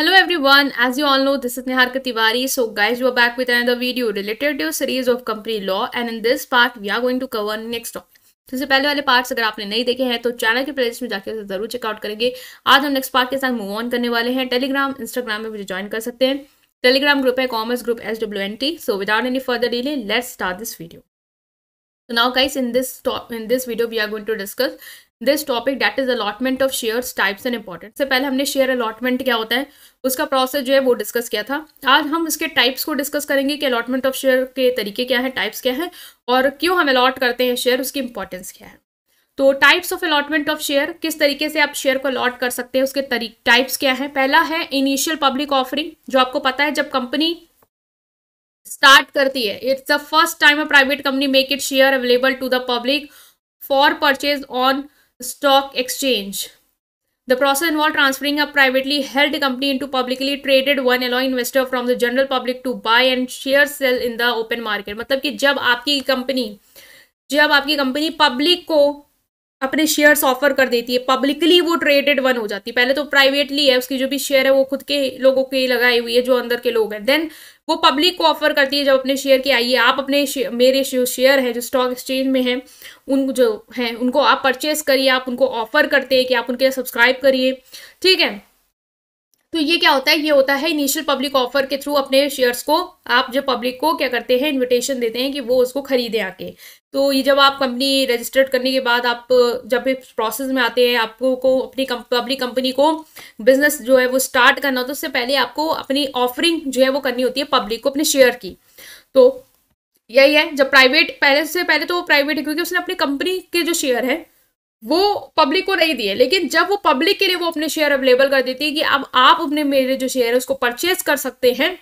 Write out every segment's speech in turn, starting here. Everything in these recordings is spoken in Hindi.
Hello everyone as you all know this is Nihar Tiwari so guys you back with another video related to series of company law and in this part we are going to cover next topic इससे पहले वाले पार्ट्स अगर आपने नहीं देखे हैं तो चैनल के प्लेलिस्ट में जाकर जरूर चेकआउट करेंगे आज हम नेक्स्ट पार्ट के साथ मूव ऑन करने वाले हैं टेलीग्राम इंस्टाग्राम में मुझे ज्वाइन कर सकते हैं टेलीग्राम ग्रुप है commerce group S W N T so without any further delay let's start this video now guys in this in this video we are going to discuss this topic that is allotment of share types and important से पहले हमने शेयर अलॉटमेंट क्या होता है उसका प्रोसेस जो है वो डिस्कस किया था आज हम इसके टाइप्स को डिस्कस करेंगे कि अलॉटमेंट ऑफ शेयर के तरीके क्या है टाइप्स क्या है और क्यों हम अलॉट करते हैं शेयर उसकी इंपॉर्टेंस क्या है तो types of allotment of share किस तरीके से आप शेयर को अलॉट कर सकते हैं उसके टाइप्स क्या है पहला है इनिशियल पब्लिक ऑफरिंग जो आपको पता है जब कंपनी स्टार्ट करती है it's the first time a private company make it share available to the public for purchase on stock exchange. The process involved transferring a privately held company into publicly traded one allowing investor from the general public to buy and share sell in the open market. matlab ki jab aapki company jab aapki company public ko अपने शेयर्स ऑफर कर देती है पब्लिकली वो ट्रेडेड वन हो जाती है पहले तो प्राइवेटली है उसकी जो भी शेयर है वो खुद के लोगों के लगाई हुई है जो अंदर के लोग हैं देन वो पब्लिक को ऑफर करती है जब अपने शेयर के आइए आप अपने शेयर, मेरे जो शेयर है जो स्टॉक एक्सचेंज में हैं उन जो हैं उनको आप परचेस करिए आप उनको ऑफर करते हैं कि आप उनके सब्सक्राइब करिए ठीक है तो ये क्या होता है ये होता है इनिशियल पब्लिक ऑफर के थ्रू अपने शेयर्स को आप जो पब्लिक को क्या करते हैं इनविटेशन देते हैं कि वो उसको खरीदे आके तो ये जब आप कंपनी रजिस्टर्ड करने के बाद आप जब प्रोसेस में आते हैं आपको को अपनी पब्लिक कंपनी को बिजनेस जो है वो स्टार्ट करना होता तो है उससे पहले आपको अपनी ऑफरिंग जो है वो करनी होती है पब्लिक को अपने शेयर की तो यही है जब प्राइवेट पहले से पहले तो वो प्राइवेट है क्योंकि उसने अपनी कंपनी के जो शेयर है वो पब्लिक को नहीं दिए लेकिन जब वो पब्लिक के लिए वो अपने शेयर अवेलेबल कर देती है कि अब आप अपने मेरे जो शेयर है उसको परचेज कर सकते हैं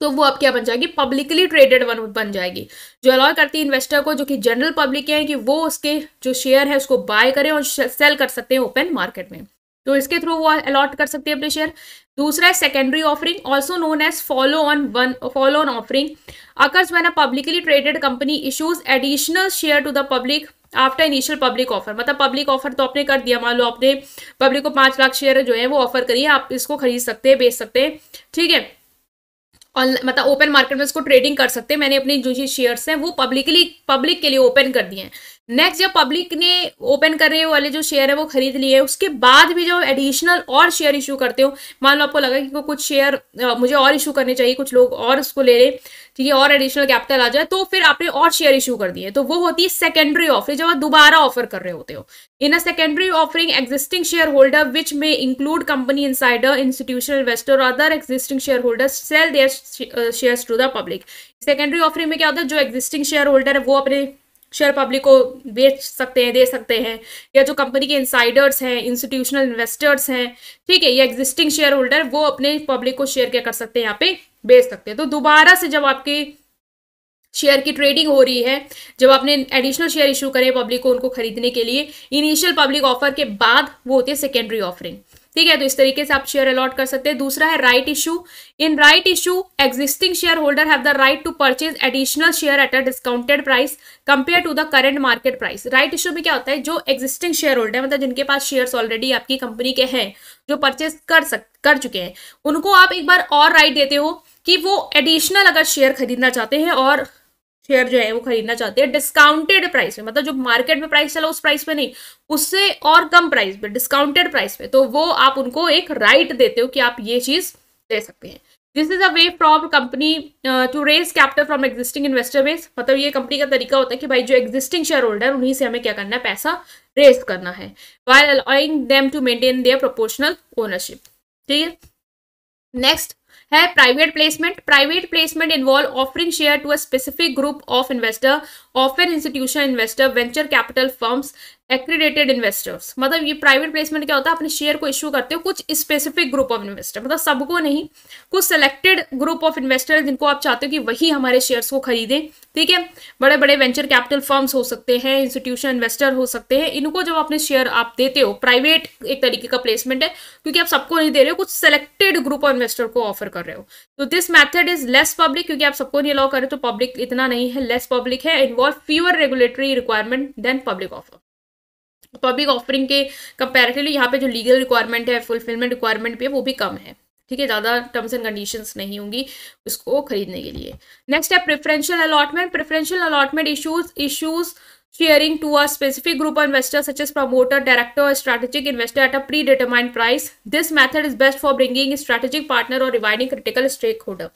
तो वो अब क्या बन जाएगी पब्लिकली ट्रेडेड वन बन जाएगी जो अलाउ करती है इन्वेस्टर को जो कि जनरल पब्लिक है कि वो उसके जो शेयर है उसको बाय करें और सेल कर सकते हैं ओपन मार्केट में तो इसके थ्रू वो अलॉट कर सकती है अपने शेयर दूसरा है secondary offering also known as follow on one follow on offering occurs when a publicly traded company issues additional share to the public after initial public offer मतलब पब्लिक ऑफर तो आपने कर दिया मान लो आपने पब्लिक को पांच लाख शेयर जो है वो ऑफर करिए आप इसको खरीद सकते हैं बेच सकते हैं ठीक है मतलब ओपन मार्केट में इसको ट्रेडिंग कर सकते हैं मैंने अपनी जो शेयर्स हैं वो पब्लिकली पब्लिक के लिए ओपन कर दिए हैं नेक्स्ट जब पब्लिक ने ओपन करने वाले जो शेयर है वो खरीद लिए उसके बाद भी जो एडिशनल और शेयर इशू करते हो मान लो आपको लगा कि कुछ शेयर मुझे और इशू करने चाहिए कुछ लोग और उसको ले लें ठीक है और एडिशनल कैपिटल आ जाए तो फिर आपने और शेयर इशू कर दिए तो वो होती है सेकेंडरी ऑफर जब आप दोबारा ऑफर कर रहे होते हो in a secondary offering existing share holder which में include company insider institutional investor और other existing share holder sell their share to the public secondary offering में क्या होता है जो एक्जिस्टिंग शेयर होल्डर है वो अपने शेयर पब्लिक को बेच सकते हैं दे सकते हैं या जो कंपनी के इंसाइडर्स हैं इंस्टीट्यूशनल इन्वेस्टर्स हैं ठीक है या एग्जिस्टिंग शेयर होल्डर वो अपने पब्लिक को शेयर क्या कर सकते हैं यहाँ पे बेच सकते हैं तो दोबारा से जब आपके शेयर की ट्रेडिंग हो रही है जब आपने एडिशनल शेयर इशू करें पब्लिक को उनको खरीदने के लिए इनिशियल पब्लिक ऑफर के बाद वो होती है सेकेंडरी ऑफरिंग ठीक है तो इस तरीके से आप शेयर अलॉट कर सकते हैं दूसरा है right issue in right issue existing share holder have the right to purchase additional share at a discounted price compare to the current market price right issue में क्या होता है जो एग्जिस्टिंग शेयर होल्डर है मतलब जिनके पास शेयर ऑलरेडी आपकी कंपनी के हैं जो परचेज कर सक कर चुके हैं उनको आप एक बार और राइट देते हो कि वो एडिशनल अगर शेयर खरीदना चाहते हैं और शेयर जो है वो खरीदना चाहते हैं डिस्काउंटेड प्राइस में मतलब जो मार्केट में प्राइस चला उस प्राइस पे नहीं उससे और कम प्राइस पे डिस्काउंटेड प्राइस पे तो वो आप उनको एक राइट देते हो कि आप ये चीज दे सकते हैं this is a way from company to raise capital from existing investor base मतलब ये कंपनी का तरीका होता है कि भाई जो एग्जिस्टिंग शेयर होल्डर उन्हीं से हमें क्या करना है पैसा रेज करना है by allowing them to maintain their proportional ownership ठीक है नेक्स्ट है private placement private placement involve offering share to a specific group of investor offer institution investor venture capital firms accredited investors मतलब ये प्राइवेट प्लेसमेंट क्या होता है अपने शेयर को इशू करते हो कुछ स्पेसिफिक ग्रुप ऑफ इन्वेस्टर मतलब सबको नहीं कुछ सेलेक्टेड ग्रुप ऑफ इन्वेस्टर जिनको आप चाहते हो कि वही हमारे शेयर्स को खरीदें ठीक है बड़े बड़े वेंचर कैपिटल फर्म्स हो सकते हैं इंस्टीट्यूशन इन्वेस्टर हो सकते हैं इनको जब अपने शेयर आप देते हो प्राइवेट एक तरीके का प्लेसमेंट है क्योंकि आप सबको नहीं दे रहे हो कुछ सेलेक्टेड ग्रुप ऑफ इन्वेस्टर को ऑफर कर रहे हो तो this method is less public क्योंकि आप सबको नहीं अलाउ कर रहे तो पब्लिक इतना नहीं है लेस पब्लिक है involve fewer regulatory requirement than public offer public तो ऑफरिंग के कंपेरेटिवली यहाँ पे जो लीगल रिक्वायरमेंट है फुलफिलमेंट रिक्वायरमेंट भी है वो भी कम है ठीक है ज़्यादा टर्म्स एंड कंडीशंस नहीं होंगी उसको खरीदने के लिए नेक्स्ट है preferential allotment preferential allotment issues issues sharing to a specific group of investor such such promoter director और strategic investor at a pre predetermined price this method is best for bringing strategic partner और rewarding critical stake holder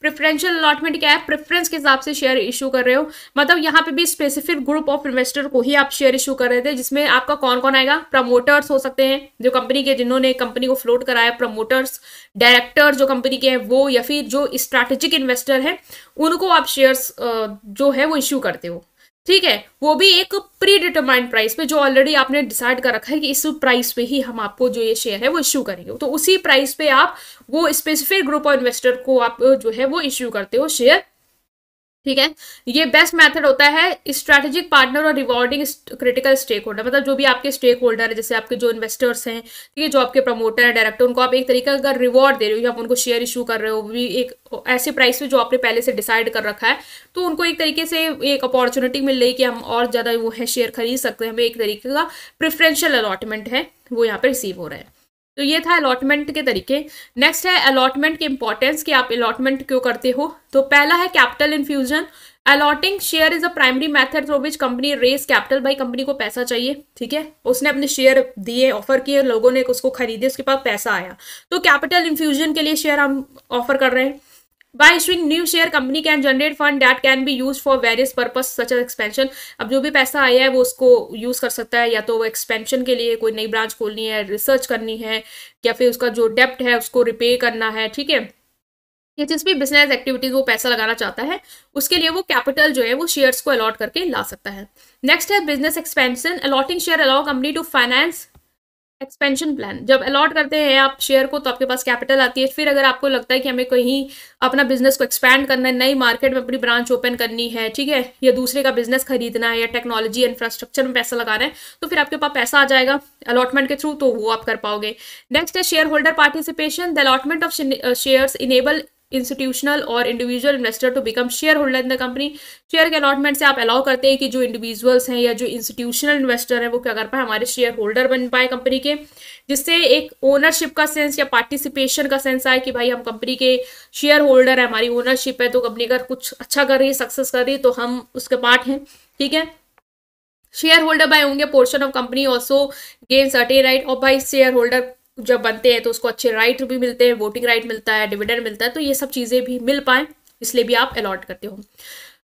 preferential allotment क्या है प्रिफरेंस के हिसाब से शेयर इशू कर रहे हो मतलब यहाँ पे भी स्पेसिफिक ग्रुप ऑफ इन्वेस्टर को ही आप शेयर इशू कर रहे थे जिसमें आपका कौन कौन आएगा प्रमोटर्स हो सकते हैं जो कंपनी के जिन्होंने कंपनी को फ्लोट कराया प्रमोटर्स डायरेक्टर जो कंपनी के हैं वो या फिर जो स्ट्रेटेजिक इन्वेस्टर हैं उनको आप शेयर्स जो है वो इशू करते हो ठीक है वो भी एक प्री डिटरमाइंड प्राइस पे जो ऑलरेडी आपने डिसाइड कर रखा है कि इस प्राइस पे ही हम आपको जो ये शेयर है वो इश्यू करेंगे तो उसी प्राइस पे आप वो स्पेसिफिक ग्रुप ऑफ इन्वेस्टर को आप जो है वो इश्यू करते हो शेयर ठीक है ये बेस्ट मेथड होता है स्ट्रेटेजिक पार्टनर और रिवॉर्डिंग क्रिटिकल स्टेक होल्डर मतलब जो भी आपके स्टेक होल्डर है जैसे आपके जो इन्वेस्टर्स हैं ठीक है जो आपके प्रमोटर है डायरेक्टर उनको आप एक तरीका अगर रिवॉर्ड दे रहे हो आप उनको शेयर इशू कर रहे हो भी एक ऐसे प्राइस पे जो आपने पहले से डिसाइड कर रखा है तो उनको एक तरीके से एक अपॉर्चुनिटी मिल रही कि हम और ज़्यादा वो है शेयर खरीद सकते हैं हमें एक तरीके का प्रिफ्रेंशियल अलॉटमेंट है वो यहाँ पर रिसीव हो रहा है तो ये था अलॉटमेंट के तरीके नेक्स्ट है अलॉटमेंट के इंपॉर्टेंस कि आप अलॉटमेंट क्यों करते हो तो पहला है capital infusion allotting share is a primary method through which company raise capital by company को पैसा चाहिए ठीक है उसने अपने शेयर दिए ऑफर किए लोगों ने उसको खरीदे उसके पास पैसा आया तो कैपिटल इन्फ्यूजन के लिए शेयर हम ऑफर कर रहे हैं by issuing new share company can generate fund that can be used for various purpose such as expansion अब जो भी पैसा आया है वो उसको use कर सकता है या तो वो expansion के लिए कोई नई branch खोलनी है research करनी है या फिर उसका जो debt है उसको repay करना है ठीक है या जिस भी बिजनेस एक्टिविटीज वो पैसा लगाना चाहता है उसके लिए वो कैपिटल जो है वो शेयर्स को अलॉट करके ला सकता है नेक्स्ट है business expansion allotting share allow company to finance expansion plan जब अलॉट करते हैं आप शेयर को तो आपके पास कैपिटल आती है फिर अगर आपको लगता है कि हमें कहीं अपना बिजनेस को एक्सपैंड करना है नई मार्केट में अपनी ब्रांच ओपन करनी है ठीक है या दूसरे का बिजनेस खरीदना है या टेक्नोलॉजी इंफ्रास्ट्रक्चर में पैसा लगाना है तो फिर आपके पास पैसा आ जाएगा अलॉटमेंट के थ्रू तो वो आप कर पाओगे नेक्स्ट है share holder participation the allotment of share enable institutional और individual investor to become share holder in the company share के अलॉटमेंट से आप अलाउ करते हैं कि जो इंडिविजुअल्स हैं या जो इंस्टीट्यूशनल इन्वेस्टर हैं वो क्या कर पाए हमारे शेयर होल्डर बन पाए कंपनी के जिससे एक ओनरशिप का सेंस या पार्टिसिपेशन का सेंस आए कि भाई हम कंपनी के शेयर होल्डर है हमारी ओनरशिप है तो कंपनी अगर कुछ अच्छा कर रही है सक्सेस कर रही है तो हम उसके पार्ट हैं ठीक है शेयर होल्डर बाय होंगे portion of company also gain certain right और बाई शेयर होल्डर जब बनते हैं तो उसको अच्छे राइट भी मिलते हैं वोटिंग राइट मिलता है डिविडेंड मिलता है तो ये सब चीज़ें भी मिल पाएँ इसलिए भी आप अलॉट करते हो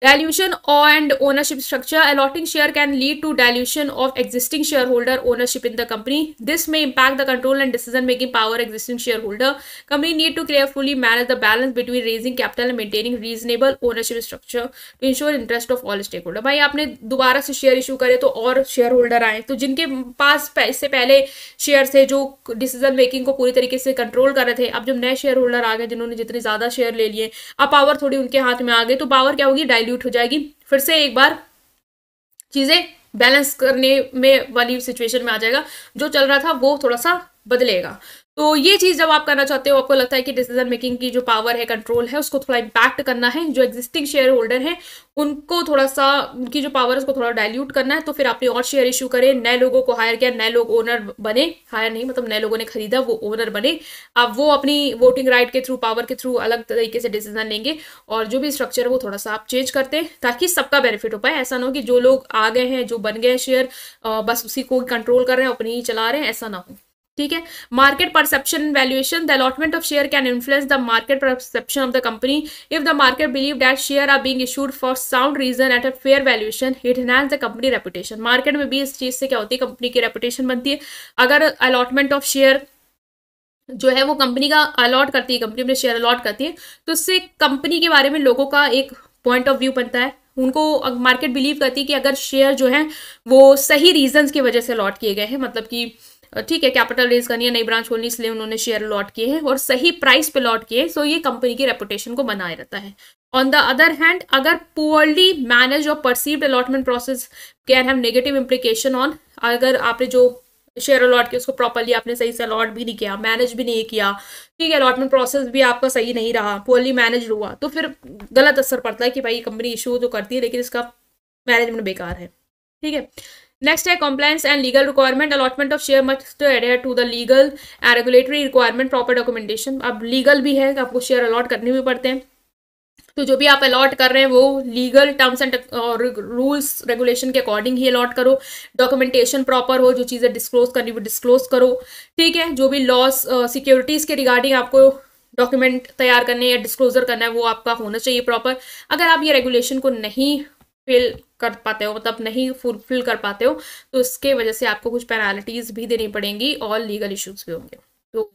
dilution and ownership structure allotting share can lead to dilution of existing share holder ownership in the company this may impact the control and decision making power existing share holder company need to careful manage the balance between raising capital and maintaining reasonable ownership structure to ensure interest of all stake holder भाई आपने दोबारा से शेयर इशू करे तो और शेयर होल्डर आए तो जिनके पास इससे पहले शेयर थे जो डिसीजन मेकिंग को पूरी तरीके से कंट्रोल कर रहे थे अब जो नए शेयर होल्डर आ गए जिन्होंने जितने ज्यादा शेयर ले लिए अब पावर थोड़ी उनके हाथ में आ गए तो पावर क्या होगी डायल्यू डिल्यूट हो जाएगी फिर से एक बार चीज़ें बैलेंस करने में वाली सिचुएशन में आ जाएगा जो चल रहा था वो थोड़ा सा बदलेगा तो ये चीज़ जब आप करना चाहते हो आपको लगता है कि डिसीजन मेकिंग की जो पावर है कंट्रोल है उसको थोड़ा इम्पैक्ट करना है जो एग्जिस्टिंग शेयर होल्डर हैं उनको थोड़ा सा उनकी जो पावर है उसको थोड़ा डायल्यूट करना है तो फिर आपने और शेयर इशू करें नए लोगों को हायर किया नए लोग ओनर बने हायर नहीं मतलब नए लोगों ने खरीदा वो ओनर बने आप वो अपनी वोटिंग राइट के थ्रू पावर के थ्रू अलग तरीके से डिसीजन लेंगे और जो भी स्ट्रक्चर है वो थोड़ा सा आप चेंज करते हैं ताकि सबका बेनिफिट हो पाए ऐसा ना हो कि जो लोग आ गए हैं जो बन गए शेयर बस उसी को कंट्रोल कर रहे हैं अपनी चला रहे हैं ऐसा ना हो ठीक है market perception valuation the allotment of share can influence the market perception of the company if the market believe that share are being issued for sound reason at a fair valuation it enhance the company reputation market में भी इस चीज से क्या होती है कंपनी की रेपुटेशन बनती है अगर अलॉटमेंट ऑफ शेयर जो है वो कंपनी का अलॉट करती है कंपनी अपने शेयर अलॉट करती है तो उससे कंपनी के बारे में लोगों का एक पॉइंट ऑफ व्यू बनता है उनको मार्केट बिलीव करती है कि अगर शेयर जो है वो सही रीजंस की वजह से अलॉट किए गए हैं मतलब कि ठीक है कैपिटल रेज करनी है नई ब्रांच खोलनी इसलिए उन्होंने शेयर लॉट किए हैं और सही प्राइस पे लॉट किए सो ये कंपनी की रेपुटेशन को बनाए रहता है ऑन द अदर हैंड अगर पुअरली मैनेज और perceived allotment process can have negative implication on अगर आपने जो शेयर अलॉट किया उसको प्रॉपरली आपने सही से अलॉट भी नहीं किया मैनेज भी नहीं किया ठीक है अलॉटमेंट प्रोसेस भी आपका सही नहीं रहा पुअरली मैनेज हुआ तो फिर गलत असर पड़ता है कि भाई कंपनी इशू तो करती है लेकिन इसका मैनेजमेंट बेकार है ठीक है नेक्स्ट है compliance and legal requirement allotment of share must adhere to the legal and regulatory requirement proper documentation अब लीगल भी है आपको शेयर अलॉट करने भी पड़ते हैं तो जो भी आप अलॉट कर रहे हैं वो legal terms and rules regulation के अकॉर्डिंग ही अलॉट करो डॉक्यूमेंटेशन प्रॉपर हो जो चीज़ें डिस्क्लोज करनी वो डिस्क्लोज करो ठीक है जो भी लॉस सिक्योरिटीज़ के रिगार्डिंग आपको डॉक्यूमेंट तैयार करने या डिस्क्लोजर करना है वो आपका होना चाहिए प्रॉपर अगर आप ये रेगुलेशन को नहीं फिल कर पाते हो मतलब नहीं फुलफिल कर पाते हो तो इसके वजह से आपको कुछ पेनाल्टीज भी देनी पड़ेंगी और लीगल इश्यूज भी होंगे तो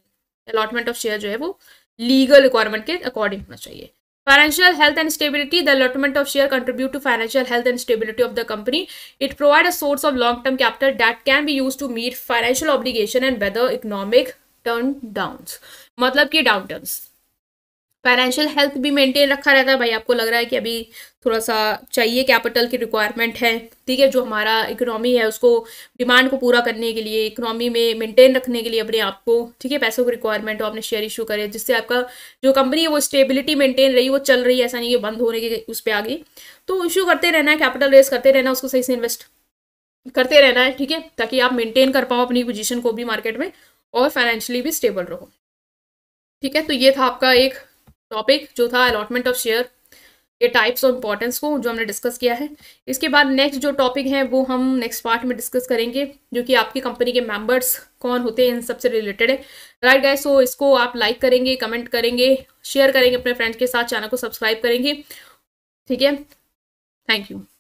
अलॉटमेंट ऑफ शेयर जो है वो लीगल रिक्वायरमेंट के अकॉर्डिंग होना चाहिए financial health and stability the allotment of share contribute to financial health and stability of the company it provide a source of long term capital debt can be use to meet financial obligation and weather economic turn down मतलब कि डाउन टर्न्स फाइनेंशियल हेल्थ भी मेंटेन रखा रहता है भाई आपको लग रहा है कि अभी थोड़ा सा चाहिए कैपिटल की रिक्वायरमेंट है ठीक है जो हमारा इकोनॉमी है उसको डिमांड को पूरा करने के लिए इकोनॉमी में मेंटेन रखने के लिए अपने आप को ठीक है पैसों की रिक्वायरमेंट हो आपने शेयर इशू करे जिससे आपका जो कंपनी है वो स्टेबिलिटी मेंटेन रही वो चल रही है ऐसा नहीं कि बंद होने के उस पर आ गई तो इशू करते रहना है कैपिटल रेस करते रहना उसको सही से इन्वेस्ट करते रहना है ठीक है ताकि आप मेंटेन कर पाओ अपनी पोजिशन को भी मार्केट में और फाइनेंशियली भी स्टेबल रहो ठीक है तो ये था आपका एक टॉपिक जो था अलॉटमेंट ऑफ शेयर के टाइप्स और इम्पोर्टेंस को जो हमने डिस्कस किया है इसके बाद नेक्स्ट जो टॉपिक है वो हम नेक्स्ट पार्ट में डिस्कस करेंगे जो कि आपकी कंपनी के मेंबर्स कौन होते हैं इन सबसे रिलेटेड है राइट गाइस सो इसको आप लाइक करेंगे कमेंट करेंगे शेयर करेंगे अपने फ्रेंड्स के साथ चैनल को सब्सक्राइब करेंगे ठीक है थैंक यू